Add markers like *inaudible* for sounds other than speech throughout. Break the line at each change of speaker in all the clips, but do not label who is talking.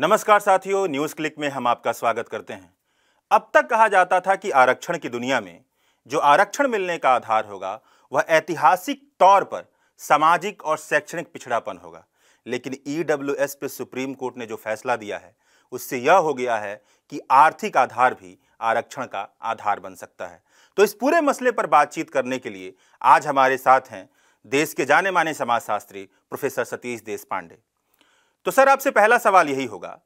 नमस्कार साथियों news click में हम आपका स्वागत करते हैं अब तक कहा जाता था कि आरक्षण की दुनिया में जो आरक्षण मिलने का आधार होगा वह ऐतिहासिक तौर पर सामाजिक और शैक्षणिक पिछड़ापन होगा लेकिन ई e पे सुप्रीम कोर्ट ने जो फैसला दिया है उससे यह हो गया है कि आर्थिक आधार भी आरक्षण का आधार बन सकता है तो इस पूरे मसले पर बातचीत करने के लिए आज हमारे साथ हैं देश के जाने माने समाजशास्त्री प्रोफेसर सतीश देश पांडे तो सर आपसे पहला सवाल यही होगा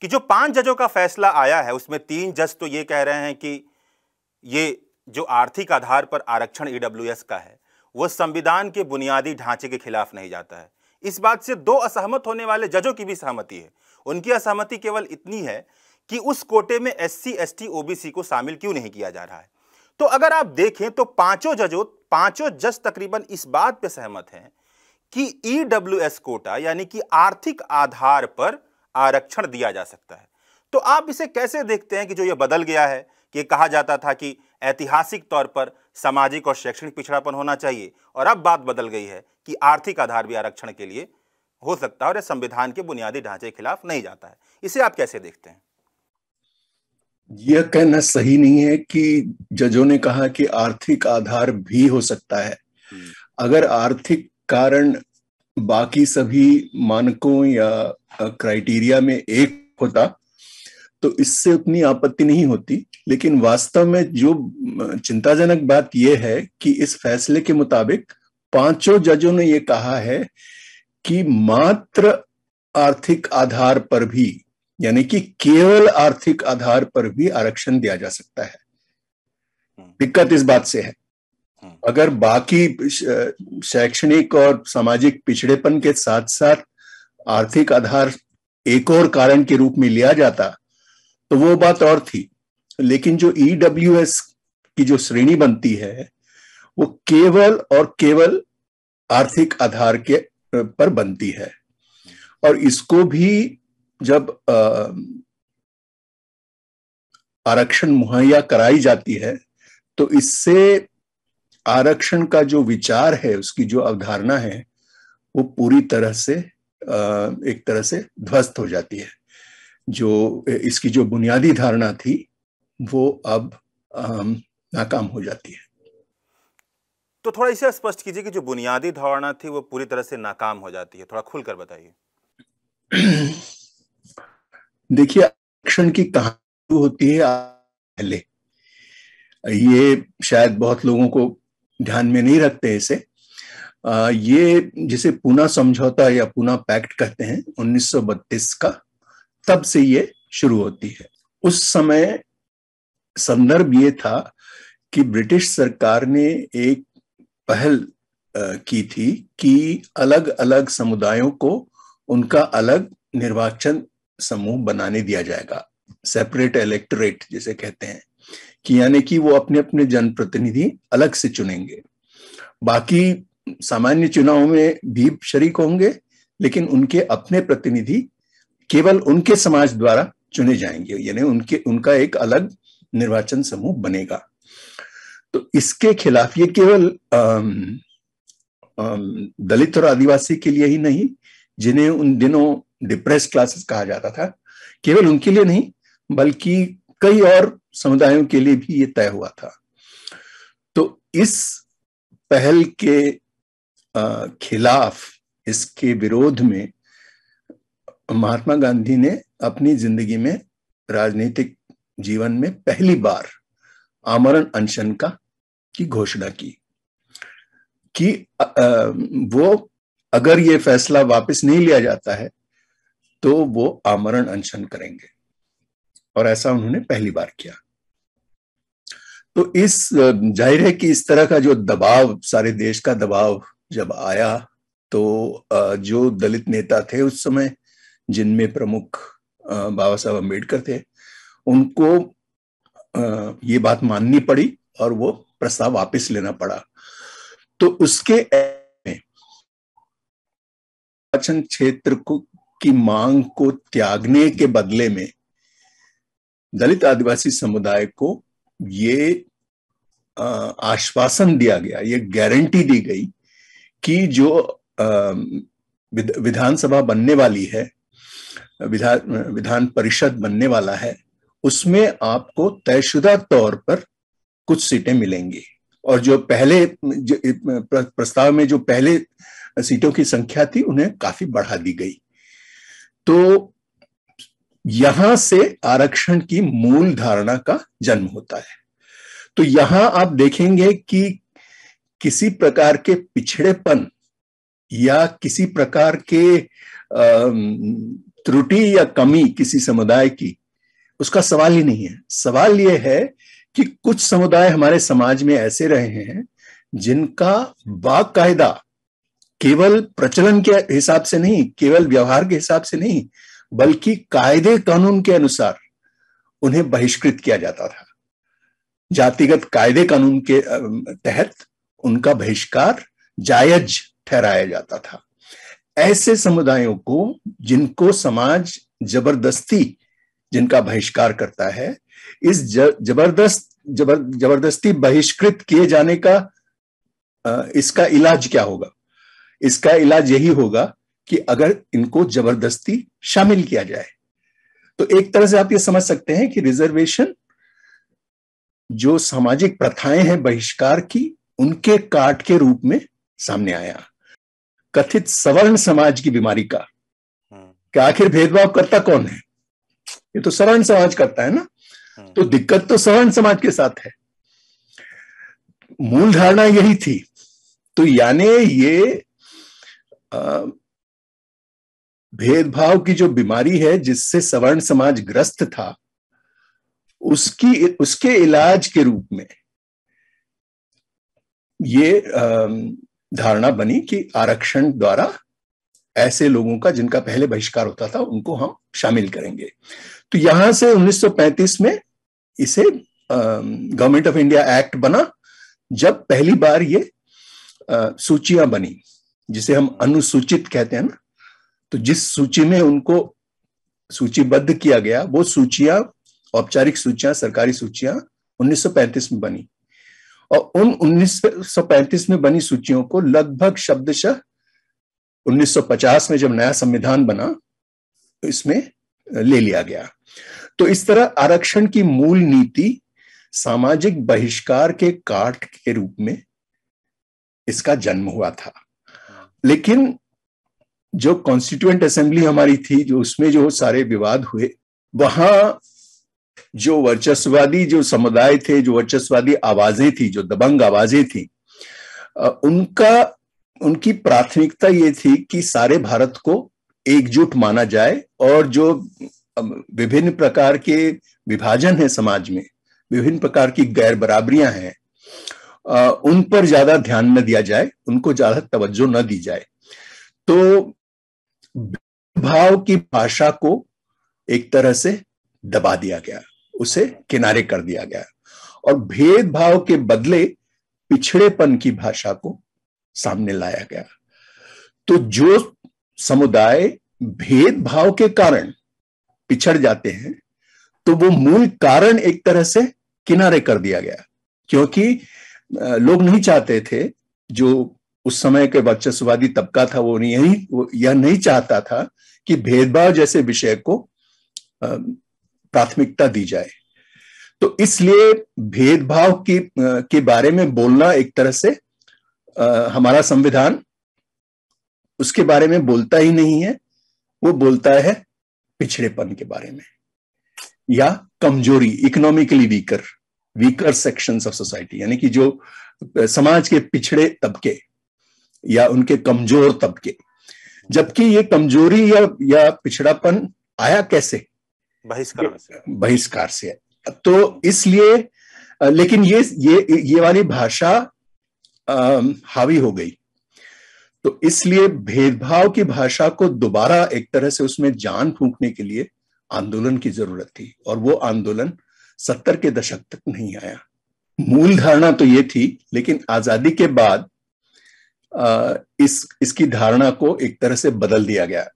कि जो पांच जजों का फैसला आया है उसमें तीन जज तो ये कह रहे हैं कि ये जो आर्थिक आधार पर आरक्षण ई e का है वो संविधान के बुनियादी ढांचे के खिलाफ नहीं जाता है इस बात से दो असहमत होने वाले जजों की भी सहमति है उनकी असहमति केवल इतनी है कि उस कोटे में S C S T OBC को शामिल क्यों नहीं किया जा रहा है तो अगर आप देखें तो पांचों जजों पांचों जज तकरीबन इस बात पर सहमत हैं कि एस e कोटा यानी कि आर्थिक आधार पर आरक्षण दिया जा सकता है तो आप इसे कैसे देखते हैं कि जो ये बदल गया है कि कहा जाता था कि ऐतिहासिक तौर पर सामाजिक और शैक्षणिक पिछड़ापन होना चाहिए और अब बात बदल गई है कि आर्थिक आधार भी आरक्षण के लिए हो सकता है और संविधान के बुनियादी ढांचे के खिलाफ नहीं जाता है इसे आप कैसे देखते हैं
यह कहना सही नहीं है कि जजों ने कहा कि आर्थिक आधार भी हो सकता है हम्म। अगर आर्थिक कारण बाकी सभी मानकों या क्राइटेरिया में एक होता तो इससे उतनी आपत्ति नहीं होती लेकिन वास्तव में जो चिंताजनक बात यह है कि इस फैसले के मुताबिक पांचों जजों ने यह कहा है कि मात्र आर्थिक आधार पर भी यानी कि केवल आर्थिक आधार पर भी आरक्षण दिया जा सकता है हम्म। दिक्कत इस बात से है अगर बाकी शैक्षणिक और सामाजिक पिछड़ेपन के साथ साथ आर्थिक आधार एक और कारण के रूप में लिया जाता तो वो बात और थी लेकिन जो ईडब्ल्यू e की जो श्रेणी बनती है वो केवल और केवल आर्थिक आधार के पर बनती है और इसको भी जब आरक्षण मुहैया कराई जाती है तो इससे आरक्षण का जो विचार है उसकी जो अवधारणा है वो पूरी तरह से एक तरह से ध्वस्त हो जाती है जो इसकी जो बुनियादी धारणा थी वो अब नाकाम हो जाती है
तो थोड़ा इसे स्पष्ट कीजिए कि जो बुनियादी धारणा थी वो पूरी तरह से नाकाम हो जाती है थोड़ा खुलकर बताइए
*clears throat* देखिए आरक्षण की कहानी होती है पहले ये शायद बहुत लोगों को ध्यान में नहीं रखते इसे ये जिसे पूना समझौता या पुना पैक्ट कहते हैं 1932 का तब से ये शुरू होती है उस समय संदर्भ ये था कि ब्रिटिश सरकार ने एक पहल की थी कि अलग अलग समुदायों को उनका अलग निर्वाचन समूह बनाने दिया जाएगा सेपरेट इलेक्टोरेट जिसे कहते हैं कि यानी कि वो अपने अपने जनप्रतिनिधि अलग से चुनेंगे बाकी सामान्य चुनाव में भी शरीक होंगे लेकिन उनके अपने प्रतिनिधि केवल उनके समाज द्वारा चुने जाएंगे यानी उनके उनका एक अलग निर्वाचन समूह बनेगा तो इसके खिलाफ ये केवल दलित और आदिवासी के लिए ही नहीं जिन्हें उन दिनों डिप्रेस क्लासेस कहा जाता था केवल उनके लिए नहीं बल्कि कई और समुदायों के लिए भी ये तय हुआ था तो इस पहल के खिलाफ इसके विरोध में महात्मा गांधी ने अपनी जिंदगी में राजनीतिक जीवन में पहली बार आमरण अनशन का की घोषणा की कि वो अगर ये फैसला वापस नहीं लिया जाता है तो वो आमरण अनशन करेंगे और ऐसा उन्होंने पहली बार किया तो इस जाहिर है कि इस तरह का जो दबाव सारे देश का दबाव जब आया तो जो दलित नेता थे उस समय जिनमें प्रमुख बाबा साहब अम्बेडकर थे उनको ये बात माननी पड़ी और वो प्रस्ताव वापस लेना पड़ा तो उसके क्षेत्र को की मांग को त्यागने के बदले में दलित आदिवासी समुदाय को ये आश्वासन दिया गया ये गारंटी दी गई कि जो विधानसभा बनने वाली है विधान विधान परिषद बनने वाला है उसमें आपको तयशुदा तौर पर कुछ सीटें मिलेंगी और जो पहले जो प्रस्ताव में जो पहले सीटों की संख्या थी उन्हें काफी बढ़ा दी गई तो यहां से आरक्षण की मूल धारणा का जन्म होता है तो यहां आप देखेंगे कि किसी प्रकार के पिछड़ेपन या किसी प्रकार के त्रुटि या कमी किसी समुदाय की उसका सवाल ही नहीं है सवाल यह है कि कुछ समुदाय हमारे समाज में ऐसे रहे हैं जिनका बाकायदा केवल प्रचलन के हिसाब से नहीं केवल व्यवहार के हिसाब से नहीं बल्कि कायदे कानून के अनुसार उन्हें बहिष्कृत किया जाता था जातिगत कायदे कानून के तहत उनका बहिष्कार जायज ठहराया जाता था ऐसे समुदायों को जिनको समाज जबरदस्ती जिनका बहिष्कार करता है इस जबरदस्त जबर जबरदस्ती बहिष्कृत किए जाने का इसका इलाज क्या होगा इसका इलाज यही होगा कि अगर इनको जबरदस्ती शामिल किया जाए तो एक तरह से आप ये समझ सकते हैं कि रिजर्वेशन जो सामाजिक प्रथाएं हैं बहिष्कार की उनके काट के रूप में सामने आया कथित सवर्ण समाज की बीमारी का हाँ। क्या आखिर भेदभाव करता कौन है ये तो सवर्ण समाज करता है ना हाँ। तो दिक्कत तो सवर्ण समाज के साथ है मूल धारणा यही थी तो यानी ये आ, भेदभाव की जो बीमारी है जिससे सवर्ण समाज ग्रस्त था उसकी उसके इलाज के रूप में ये धारणा बनी कि आरक्षण द्वारा ऐसे लोगों का जिनका पहले बहिष्कार होता था उनको हम शामिल करेंगे तो यहां से 1935 में इसे गवर्नमेंट ऑफ इंडिया एक्ट बना जब पहली बार ये सूचियां बनी जिसे हम अनुसूचित कहते हैं ना तो जिस सूची में उनको सूचीबद्ध किया गया वो सूचियां औपचारिक सूचियां सरकारी सूचियां 1935 में बनी और उन 1935 में बनी सूचियों को लगभग शब्दशः 1950 में जब नया संविधान बना तो इसमें ले लिया गया तो इस तरह आरक्षण की मूल नीति सामाजिक बहिष्कार के काट के रूप में इसका जन्म हुआ था लेकिन जो कॉन्स्टिट्यूएंट असेंबली हमारी थी जो उसमें जो सारे विवाद हुए वहां जो वर्चस्ववादी जो समुदाय थे जो वर्चस्ववादी आवाजें थी जो दबंग आवाजें थी उनका उनकी प्राथमिकता ये थी कि सारे भारत को एकजुट माना जाए और जो विभिन्न प्रकार के विभाजन है समाज में विभिन्न प्रकार की गैर बराबरियां हैं उन पर ज्यादा ध्यान न दिया जाए उनको ज्यादा तवज्जो न दी जाए तो भाव की भाषा को एक तरह से दबा दिया गया उसे किनारे कर दिया गया और भेदभाव के बदले पिछड़ेपन की भाषा को सामने लाया गया तो जो समुदाय भेदभाव के कारण पिछड़ जाते हैं तो वो मूल कारण एक तरह से किनारे कर दिया गया क्योंकि लोग नहीं चाहते थे जो उस समय के वर्चस्ववादी तबका था वो यही वो यह नहीं चाहता था कि भेदभाव जैसे विषय को प्राथमिकता दी जाए तो इसलिए भेदभाव की के बारे में बोलना एक तरह से हमारा संविधान उसके बारे में बोलता ही नहीं है वो बोलता है पिछड़ेपन के बारे में या कमजोरी economically weaker weaker sections of society यानी कि जो समाज के पिछड़े तबके या उनके कमजोर तबके जबकि ये कमजोरी या या पिछड़ापन आया कैसे बहिष्कार से बहिष्कार से तो इसलिए लेकिन ये ये ये वाली भाषा हावी हो गई तो इसलिए भेदभाव की भाषा को दोबारा एक तरह से उसमें जान फूंकने के लिए आंदोलन की जरूरत थी और वो आंदोलन सत्तर के दशक तक नहीं आया मूल धारणा तो ये थी लेकिन आजादी के बाद इस इसकी धारणा को एक तरह से बदल दिया गया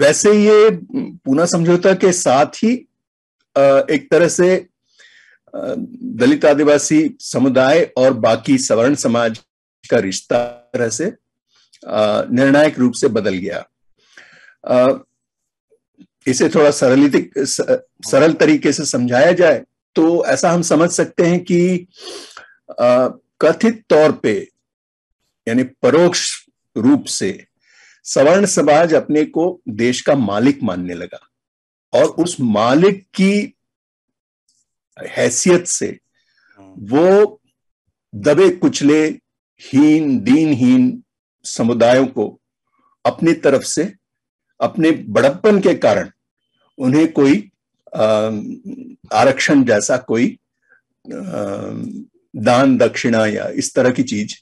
वैसे ये पूना समझौता के साथ ही एक तरह से दलित आदिवासी समुदाय और बाकी सवर्ण समाज का रिश्ता तरह से निर्णायक रूप से बदल गया इसे थोड़ा सरलितिक सरल तरीके से समझाया जाए तो ऐसा हम समझ सकते हैं कि कथित तौर पे यानी परोक्ष रूप से सवर्ण समाज अपने को देश का मालिक मानने लगा और उस मालिक की हैसियत से वो दबे कुचले हीन दीनहीन समुदायों को अपनी तरफ से अपने बड़प्पन के कारण उन्हें कोई आरक्षण जैसा कोई दान दक्षिणा या इस तरह की चीज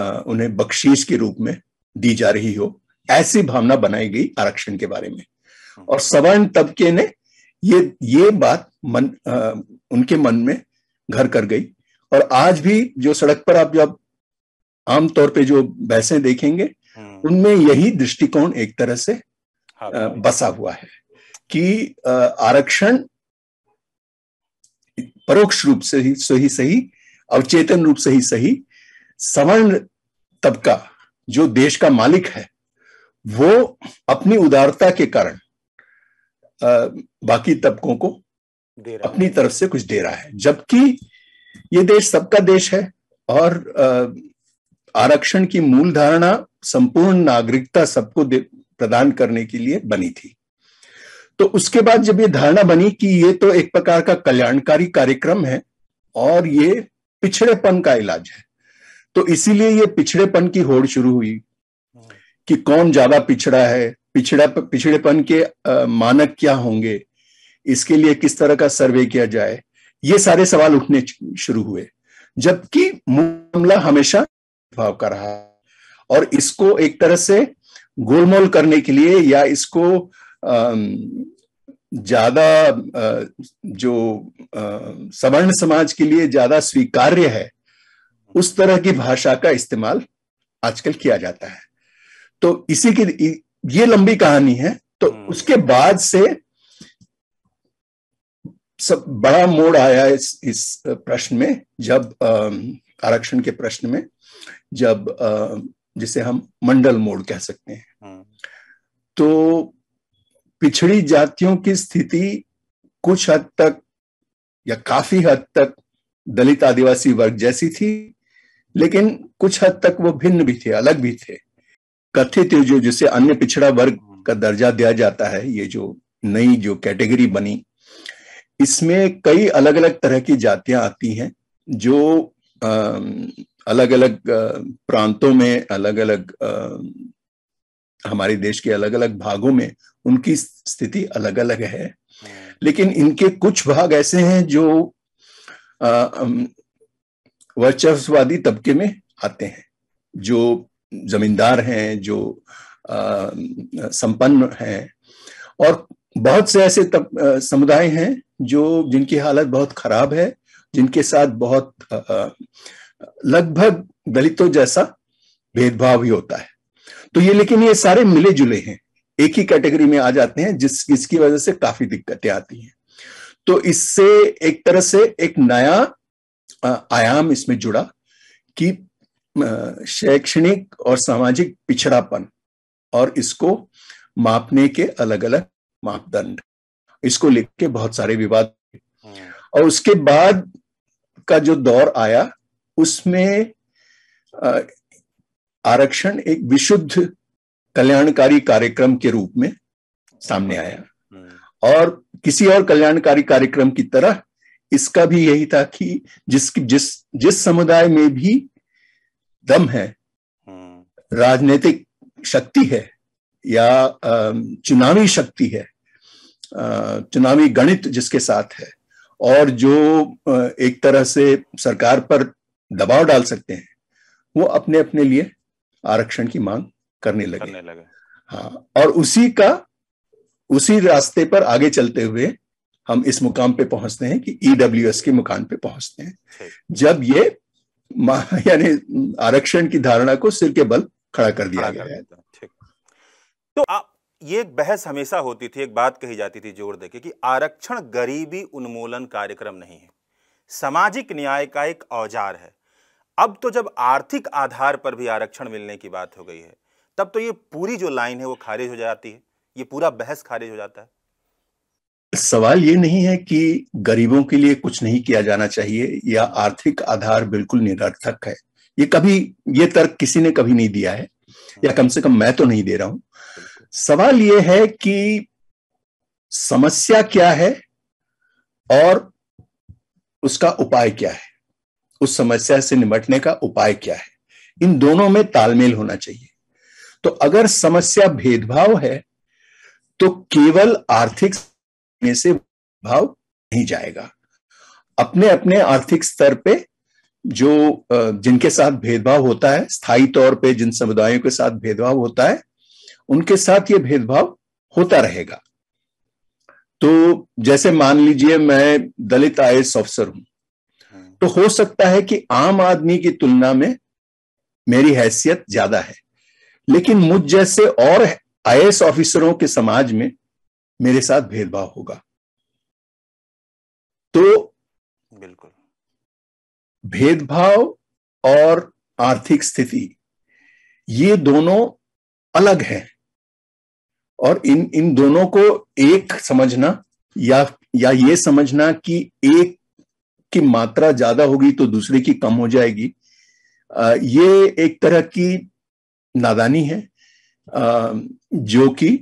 उन्हें बख्शीश के रूप में दी जा रही हो ऐसी भावना बनाई गई आरक्षण के बारे में और सवर्ण तबके ने ये ये बात मन आ, उनके मन में घर कर गई और आज भी जो सड़क पर आप जब आमतौर पे जो बहसें देखेंगे हम्म। उनमें यही दृष्टिकोण एक तरह से हाँ, बसा हुआ है कि आरक्षण परोक्ष रूप से ही सही सही अवचेतन रूप से ही सही सवर्ण तबका जो देश का मालिक है वो अपनी उदारता के कारण बाकी तबकों को दे रहा अपनी तरफ से कुछ दे रहा है जबकि ये देश सबका देश है और आरक्षण की मूल धारणा संपूर्ण नागरिकता सबको प्रदान करने के लिए बनी थी तो उसके बाद जब ये धारणा बनी कि ये तो एक प्रकार का कल्याणकारी कार्यक्रम है और ये पिछड़ेपन का इलाज है तो इसीलिए ये पिछड़ेपन की होड़ शुरू हुई कि कौन ज्यादा पिछड़ा है पिछड़ा पिछड़ेपन के आ, मानक क्या होंगे इसके लिए किस तरह का सर्वे किया जाए ये सारे सवाल उठने शुरू हुए जबकि मामला हमेशा भाव का रहा और इसको एक तरह से गोलमोल करने के लिए या इसको ज्यादा जो सवर्ण समाज के लिए ज्यादा स्वीकार्य है उस तरह की भाषा का इस्तेमाल आजकल किया जाता है तो इसी की ये लंबी कहानी है तो हम्म। उसके बाद से सब बड़ा मोड़ आया इस इस प्रश्न में जब आरक्षण के प्रश्न में जब जिसे हम मंडल मोड़ कह सकते हैं हम्म। तो पिछड़ी जातियों की स्थिति कुछ हद तक या काफी हद तक दलित आदिवासी वर्ग जैसी थी लेकिन कुछ हद तक वो भिन्न भी थे अलग भी थे कथित जो जिसे अन्य पिछड़ा वर्ग का दर्जा दिया जाता है ये जो नई जो कैटेगरी बनी इसमें कई अलग अलग तरह की जातियां आती हैं जो आ, अलग अलग प्रांतों में अलग अलग आ, हमारे देश के अलग अलग भागों में उनकी स्थिति अलग अलग है लेकिन इनके कुछ भाग ऐसे हैं जो वर्चस्ववादी तबके में आते हैं जो जमींदार हैं जो आ, संपन्न हैं और बहुत से ऐसे तब, समुदाय हैं जो जिनकी हालत बहुत खराब है जिनके साथ बहुत लगभग दलितों जैसा भेदभाव ही होता है तो ये लेकिन ये सारे मिले जुले हैं एक ही कैटेगरी में आ जाते हैं जिस जिसकी वजह से काफी दिक्कतें आती हैं तो इससे एक तरह से एक नया आयाम इसमें जुड़ा कि शैक्षणिक और सामाजिक पिछड़ापन और इसको मापने के अलग अलग मापदंड इसको लिख के बहुत सारे विवाद हम्म। और उसके बाद का जो दौर आया उसमें आरक्षण एक विशुद्ध कल्याणकारी कार्यक्रम के रूप में सामने आया हम्म। और किसी और कल्याणकारी कार्यक्रम की तरह इसका भी यही था कि जिस जिस जिस समुदाय में भी दम है हम्म। राजनीतिक शक्ति है या चुनावी शक्ति है चुनावी गणित जिसके साथ है और जो एक तरह से सरकार पर दबाव डाल सकते हैं वो अपने अपने लिए आरक्षण की मांग करने लगे करने लगे हाँ और उसी का उसी रास्ते पर आगे चलते हुए हम इस मुकाम पे पहुंचते हैं कि ईडब्ल्यू e के मुकाम पे पहुंचते हैं जब ये यानी आरक्षण की धारणा को सिर के बल खड़ा कर दिया गया है
तो आप ये एक बहस हमेशा होती थी एक बात कही जाती थी जोर देके कि आरक्षण गरीबी उन्मूलन कार्यक्रम नहीं है सामाजिक न्याय का एक औजार है अब तो जब आर्थिक आधार पर भी आरक्षण मिलने की बात हो गई है तब तो ये पूरी जो लाइन है वो खारिज हो जाती है ये पूरा बहस खारिज हो जाता है
सवाल ये नहीं है कि गरीबों के लिए कुछ नहीं किया जाना चाहिए या आर्थिक आधार बिल्कुल निरर्थक है ये कभी ये तर्क किसी ने कभी नहीं दिया है या कम से कम मैं तो नहीं दे रहा हूं सवाल यह है कि समस्या क्या है और उसका उपाय क्या है उस समस्या से निपटने का उपाय क्या है इन दोनों में तालमेल होना चाहिए तो अगर समस्या भेदभाव है तो केवल आर्थिक बढ़ने से भाव नहीं जाएगा अपने अपने आर्थिक स्तर पे जो जिनके साथ भेदभाव होता है स्थायी तौर पे जिन समुदायों के साथ भेदभाव होता है उनके साथ ये भेदभाव होता रहेगा तो जैसे मान लीजिए मैं दलित आई ऑफिसर हूं तो हो सकता है कि आम आदमी की तुलना में मेरी हैसियत ज्यादा है लेकिन मुझ जैसे और आई ऑफिसरों के समाज में मेरे साथ भेदभाव होगा तो बिल्कुल भेदभाव और आर्थिक स्थिति ये दोनों अलग है और इन इन दोनों को एक समझना या या ये समझना कि एक की मात्रा ज्यादा होगी तो दूसरे की कम हो जाएगी आ, ये एक तरह की नादानी है आ, जो कि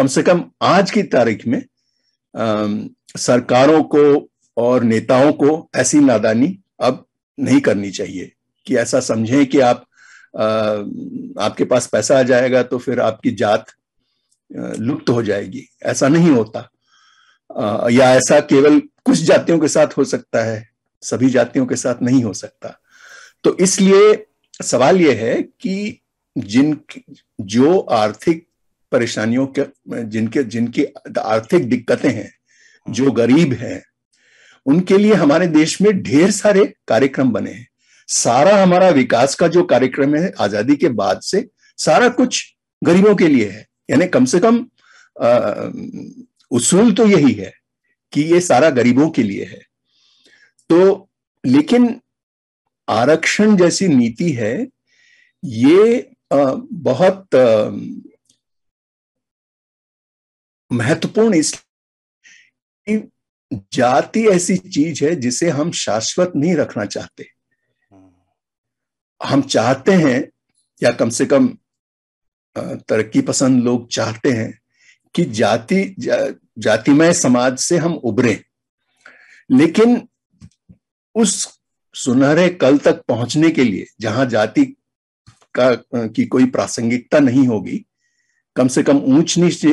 कम से कम आज की तारीख में आ, सरकारों को और नेताओं को ऐसी नादानी अब नहीं करनी चाहिए कि ऐसा समझें कि आप आ, आपके पास पैसा आ जाएगा तो फिर आपकी जात लुप्त हो जाएगी ऐसा नहीं होता आ, या ऐसा केवल कुछ जातियों के साथ हो सकता है सभी जातियों के साथ नहीं हो सकता तो इसलिए सवाल यह है कि जिन जो आर्थिक परेशानियों के जिनके जिनकी आर्थिक दिक्कतें हैं जो गरीब हैं उनके लिए हमारे देश में ढेर सारे कार्यक्रम बने हैं सारा हमारा विकास का जो कार्यक्रम है आजादी के बाद से सारा कुछ गरीबों के लिए है यानी कम से कम उसूल तो यही है कि ये सारा गरीबों के लिए है तो लेकिन आरक्षण जैसी नीति है ये आ, बहुत आ, महत्वपूर्ण इसलिए जाति ऐसी चीज है जिसे हम शाश्वत नहीं रखना चाहते हम चाहते हैं या कम से कम तरक्की पसंद लोग चाहते हैं कि जाति जा, जातिमय समाज से हम उभरे लेकिन उस सुनहरे कल तक पहुंचने के लिए जहां जाति का की कोई प्रासंगिकता नहीं होगी कम से कम ऊंच नीच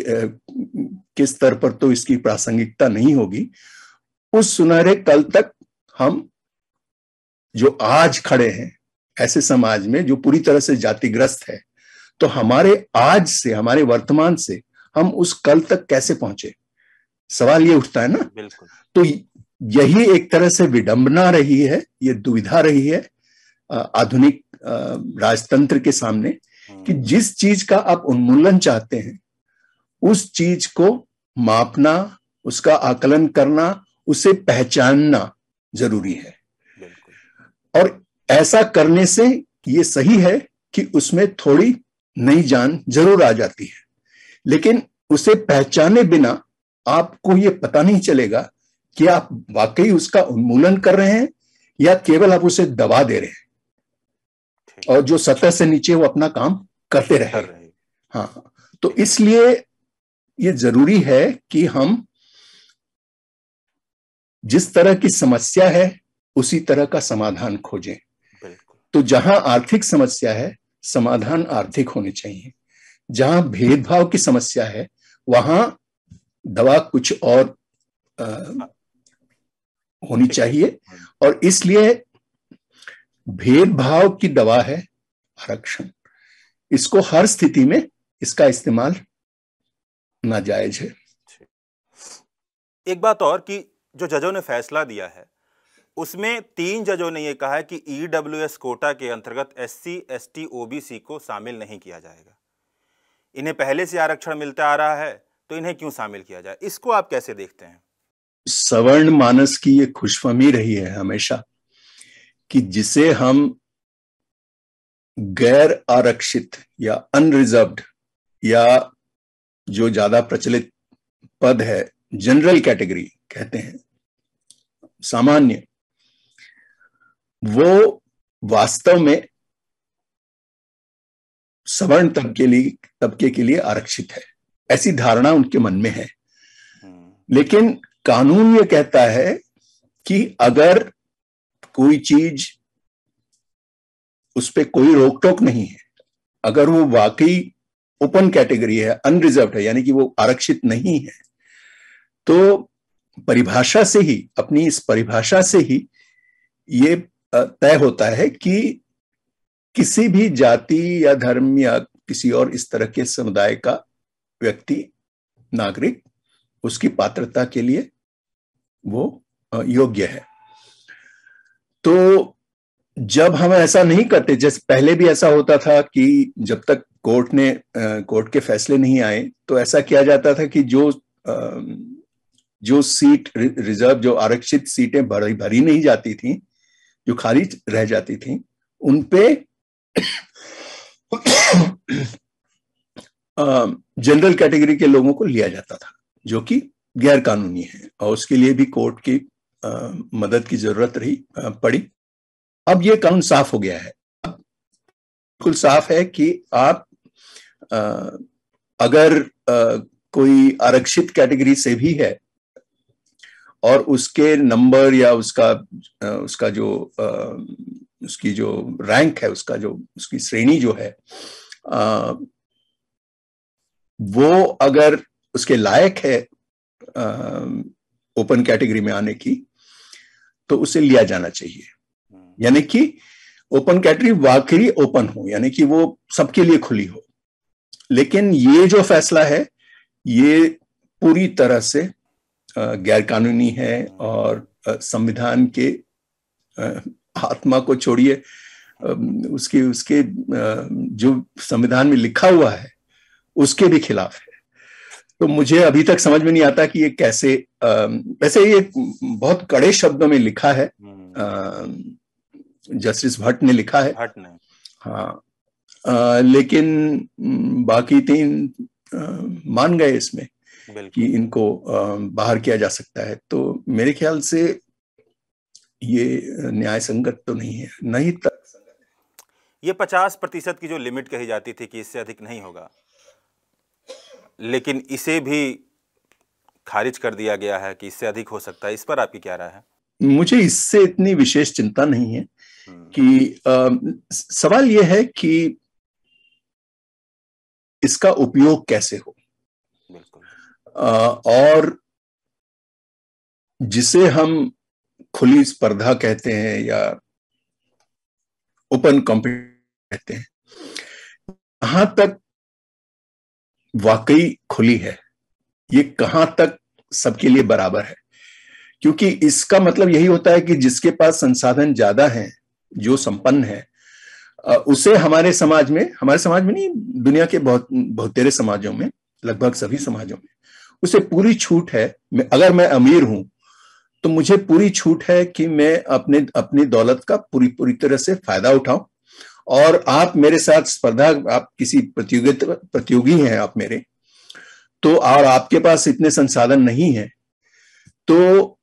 किस स्तर पर तो इसकी प्रासंगिकता नहीं होगी उस सुनहरे कल तक हम जो आज खड़े हैं ऐसे समाज में जो पूरी तरह से जातिग्रस्त है तो हमारे आज से हमारे वर्तमान से हम उस कल तक कैसे पहुंचे सवाल ये उठता है ना बिल्कुल तो यही एक तरह से विडंबना रही है ये दुविधा रही है आधुनिक राजतंत्र के सामने हम्म। कि जिस चीज का आप उन्मूलन चाहते हैं उस चीज को मापना उसका आकलन करना उसे पहचानना जरूरी है और ऐसा करने से ये सही है कि उसमें थोड़ी नई जान जरूर आ जाती है लेकिन उसे पहचाने बिना आपको ये पता नहीं चलेगा कि आप वाकई उसका उन्मूलन कर रहे हैं या केवल आप उसे दबा दे रहे हैं और जो सतह से नीचे वो अपना काम करते रहे हाँ तो इसलिए ये जरूरी है कि हम जिस तरह की समस्या है उसी तरह का समाधान खोजें तो जहां आर्थिक समस्या है समाधान आर्थिक होने चाहिए जहां भेदभाव की समस्या है वहां दवा कुछ और आ, होनी चाहिए और इसलिए भेदभाव की दवा है आरक्षण इसको हर स्थिति में इसका इस्तेमाल नाजायज है
एक बात और कि जो जजों ने फैसला दिया है उसमें तीन जजों ने यह कहा है कि ई e कोटा के अंतर्गत S C S T O B C को शामिल नहीं किया जाएगा इन्हें पहले से आरक्षण मिलता आ रहा है तो इन्हें क्यों शामिल किया जाए इसको आप कैसे देखते हैं
सवर्ण मानस की ये खुशफहमी रही है हमेशा कि जिसे हम गैर आरक्षित या अनरिजर्व्ड या जो ज्यादा प्रचलित पद है जनरल कैटेगरी कहते हैं सामान्य वो वास्तव में सवर्ण तबके लिए तबके के लिए आरक्षित है ऐसी धारणा उनके मन में है हम्म। लेकिन कानून ये कहता है कि अगर कोई चीज उस पर कोई रोक टोक नहीं है अगर वो वाकई ओपन कैटेगरी है अनरिजर्व है यानी कि वो आरक्षित नहीं है तो परिभाषा से ही अपनी इस परिभाषा से ही ये तय होता है कि किसी भी जाति या धर्म या किसी और इस तरह के समुदाय का व्यक्ति नागरिक उसकी पात्रता के लिए वो योग्य है तो जब हम ऐसा नहीं करते जैसे पहले भी ऐसा होता था कि जब तक कोर्ट ने कोर्ट के फैसले नहीं आए तो ऐसा किया जाता था कि जो जो सीट रिजर्व जो आरक्षित सीटें भरी भरी नहीं जाती थी जो खाली रह जाती थी उनपे जनरल कैटेगरी के लोगों को लिया जाता था जो कि गैर कानूनी है और उसके लिए भी कोर्ट की मदद की जरूरत रही पड़ी अब ये कानून साफ हो गया है बिल्कुल साफ है कि आप आ, अगर आ, कोई आरक्षित कैटेगरी से भी है और उसके नंबर या उसका उसका जो उसकी जो रैंक है उसका जो उसकी श्रेणी जो है वो अगर उसके लायक है ओपन कैटेगरी में आने की तो उसे लिया जाना चाहिए यानी कि ओपन कैटरी वाकई ओपन हो यानी कि वो सबके लिए खुली हो लेकिन ये जो फैसला है ये पूरी तरह से गैरकानूनी है और संविधान के आत्मा को छोड़िए उसके उसके जो संविधान में लिखा हुआ है उसके भी खिलाफ है तो मुझे अभी तक समझ में नहीं आता कि ये कैसे वैसे ये बहुत कड़े शब्दों में लिखा है हम्म। जस्टिस भट्ट ने लिखा है भट्ट ने हाँ आ, लेकिन बाकी तीन आ, मान गए इसमें कि इनको आ, बाहर किया जा सकता है तो मेरे ख्याल से ये न्याय संगत तो नहीं है नहीं तक
ये पचास प्रतिशत की जो लिमिट कही जाती थी कि इससे अधिक नहीं होगा लेकिन इसे भी खारिज कर दिया गया है कि इससे अधिक हो सकता है इस पर आपकी क्या राय है
मुझे इससे इतनी विशेष चिंता नहीं है हम्म। कि आ, सवाल यह है कि इसका उपयोग कैसे हो आ, और जिसे हम खुली स्पर्धा कहते हैं या ओपन कॉम्पिटिशन कहते हैं कहां तक वाकई खुली है ये कहां तक सबके लिए बराबर है क्योंकि इसका मतलब यही होता है कि जिसके पास संसाधन ज्यादा हैं जो संपन्न है उसे हमारे समाज में हमारे समाज में नहीं दुनिया के बहुत तेरे समाजों में लगभग सभी समाजों में उसे पूरी छूट है मैं, अगर मैं अमीर हूं तो मुझे पूरी छूट है कि मैं अपने अपनी दौलत का पूरी पूरी तरह से फायदा उठाऊं और आप मेरे साथ स्पर्धा आप किसी प्रतियोगिता प्रतियोगी हैं आप मेरे तो और आपके पास इतने संसाधन नहीं है तो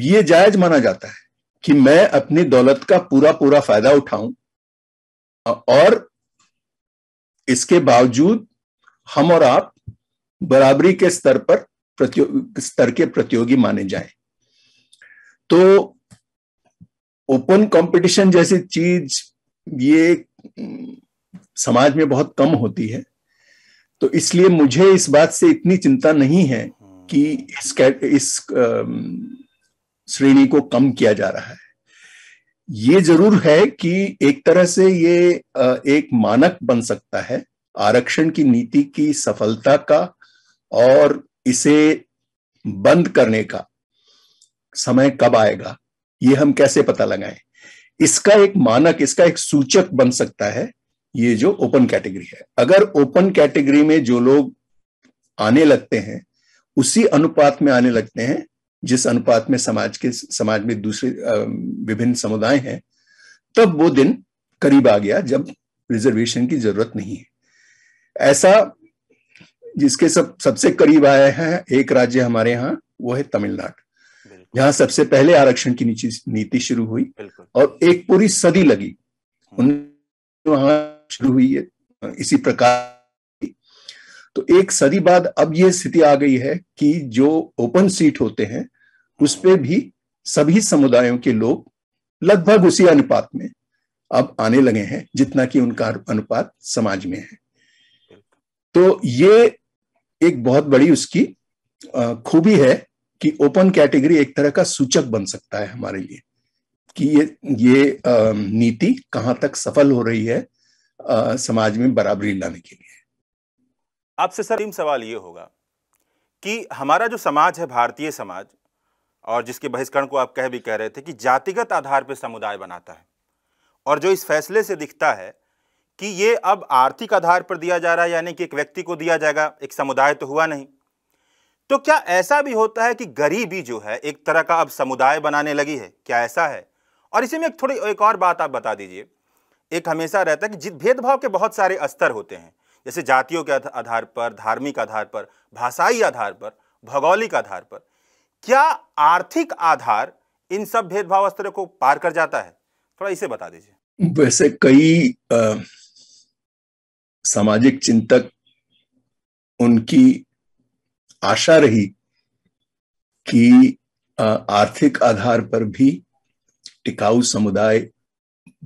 ये जायज माना जाता है कि मैं अपनी दौलत का पूरा पूरा फायदा उठाऊं और इसके बावजूद हम और आप बराबरी के स्तर पर स्तर के प्रतियोगी माने जाएं तो ओपन कंपटीशन जैसी चीज ये समाज में बहुत कम होती है तो इसलिए मुझे इस बात से इतनी चिंता नहीं है कि इस, इस श्रेणी को कम किया जा रहा है ये जरूर है कि एक तरह से ये एक मानक बन सकता है आरक्षण की नीति की सफलता का और इसे बंद करने का समय कब आएगा ये हम कैसे पता लगाएं इसका एक मानक इसका एक सूचक बन सकता है ये जो ओपन कैटेगरी है अगर ओपन कैटेगरी में जो लोग आने लगते हैं उसी अनुपात में आने लगते हैं जिस अनुपात में समाज के समाज में दूसरे विभिन्न समुदाय हैं तब वो दिन करीब आ गया जब रिजर्वेशन की जरूरत नहीं है ऐसा जिसके सब सबसे करीब आया है एक राज्य हमारे यहाँ वो है तमिलनाडु जहां सबसे पहले आरक्षण की नीति शुरू हुई और एक पूरी सदी लगी हम्म। वहां शुरू हुई है इसी प्रकार तो एक सदी बाद अब ये स्थिति आ गई है कि जो ओपन सीट होते हैं उस पर भी सभी समुदायों के लोग लगभग उसी अनुपात में अब आने लगे हैं जितना कि उनका अनुपात समाज में है तो ये एक बहुत बड़ी उसकी खूबी है कि ओपन कैटेगरी एक तरह का सूचक बन सकता है हमारे लिए कि ये ये नीति कहाँ तक सफल हो रही है समाज में बराबरी लाने के लिए
आपसे सर सवाल ये होगा कि हमारा जो समाज है भारतीय समाज और जिसके बहिष्करण को आप कह भी कह रहे थे कि जातिगत आधार पर समुदाय बनाता है और जो इस फैसले से दिखता है कि ये अब आर्थिक आधार पर दिया जा रहा है यानी कि एक व्यक्ति को दिया जाएगा एक समुदाय तो हुआ नहीं तो क्या ऐसा भी होता है कि गरीबी जो है एक तरह का अब समुदाय बनाने लगी है क्या ऐसा है और इसी में एक थोड़ी एक और बात आप बता दीजिए एक हमेशा रहता है कि भेदभाव के बहुत सारे स्तर होते हैं जैसे जातियों के आधार पर धार्मिक आधार पर भाषाई आधार पर भौगोलिक आधार पर क्या आर्थिक आधार इन सब भेदभाव स्तर को पार कर जाता है थोड़ा इसे बता दीजिए
वैसे कई सामाजिक चिंतक उनकी आशा रही कि आर्थिक आधार पर भी टिकाऊ समुदाय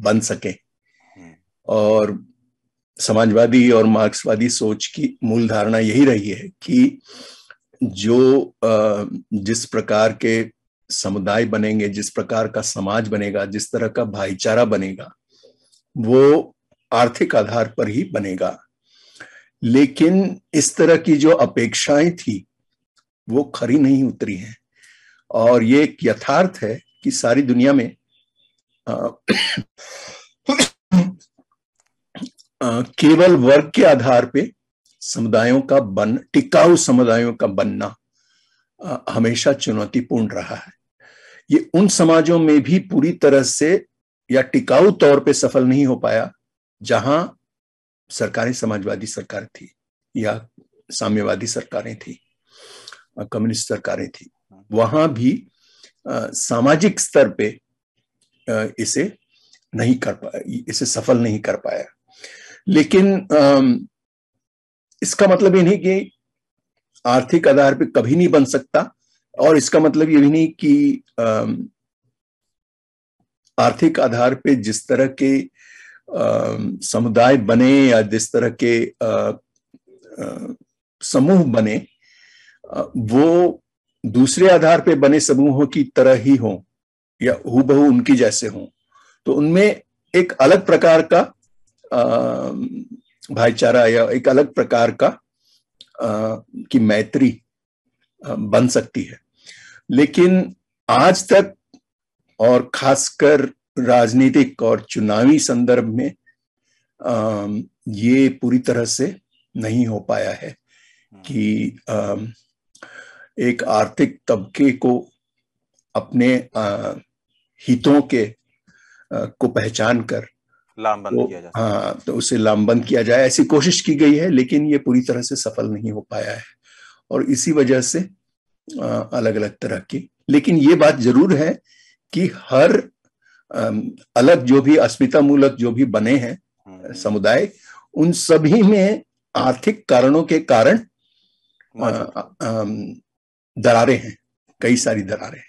बन सके हम्म। और समाजवादी और मार्क्सवादी सोच की मूल धारणा यही रही है कि जो जिस प्रकार के समुदाय बनेंगे जिस प्रकार का समाज बनेगा जिस तरह का भाईचारा बनेगा वो आर्थिक आधार पर ही बनेगा लेकिन इस तरह की जो अपेक्षाएं थी वो खरी नहीं उतरी हैं और ये एक यथार्थ है कि सारी दुनिया में आ, केवल वर्ग के आधार पे समुदायों का बन टिकाऊ समुदायों का बनना आ, हमेशा चुनौतीपूर्ण रहा है ये उन समाजों में भी पूरी तरह से या टिकाऊ तौर पे सफल नहीं हो पाया जहां सरकारें समाजवादी सरकार थी या साम्यवादी सरकारें थी कम्युनिस्ट सरकारें थी वहां भी आ, सामाजिक स्तर पे आ, इसे नहीं कर पाया इसे सफल नहीं कर पाया लेकिन इसका मतलब ये नहीं कि आर्थिक आधार पे कभी नहीं बन सकता और इसका मतलब ये भी नहीं कि आर्थिक आधार पे जिस तरह के समुदाय बने या जिस तरह के समूह बने वो दूसरे आधार पे बने समूहों की तरह ही हों या हु उनकी जैसे हों तो उनमें एक अलग प्रकार का भाईचारा या एक अलग प्रकार का की मैत्री बन सकती है लेकिन आज तक और खासकर राजनीतिक और चुनावी संदर्भ में आ, ये पूरी तरह से नहीं हो पाया है हम्म। कि आ, एक आर्थिक तबके को अपने आ, हितों के आ, को पहचान कर
लामबंद तो, किया जाए
हाँ तो उसे लामबंद किया जाए ऐसी कोशिश की गई है लेकिन ये पूरी तरह से सफल नहीं हो पाया है और इसी वजह से अलग अलग तरह की लेकिन ये बात जरूर है कि हर अलग जो भी अस्मिता मूलक जो भी बने हैं हम्म। समुदाय उन सभी में आर्थिक कारणों के कारण दरारें हैं कई सारी दरारें हैं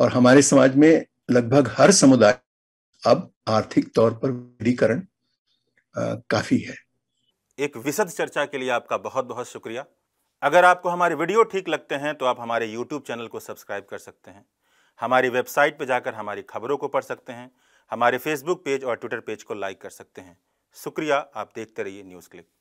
और हमारे समाज में लगभग हर समुदाय अब आर्थिक तौर पर वृद्धिकरण काफी है
एक विशद चर्चा के लिए आपका बहुत बहुत शुक्रिया अगर आपको हमारे वीडियो ठीक लगते हैं तो आप हमारे यूट्यूब चैनल को सब्सक्राइब कर सकते हैं हमारी वेबसाइट पर जाकर हमारी खबरों को पढ़ सकते हैं हमारे फेसबुक पेज और ट्विटर पेज को लाइक कर सकते हैं शुक्रिया आप देखते रहिए न्यूज़ क्लिक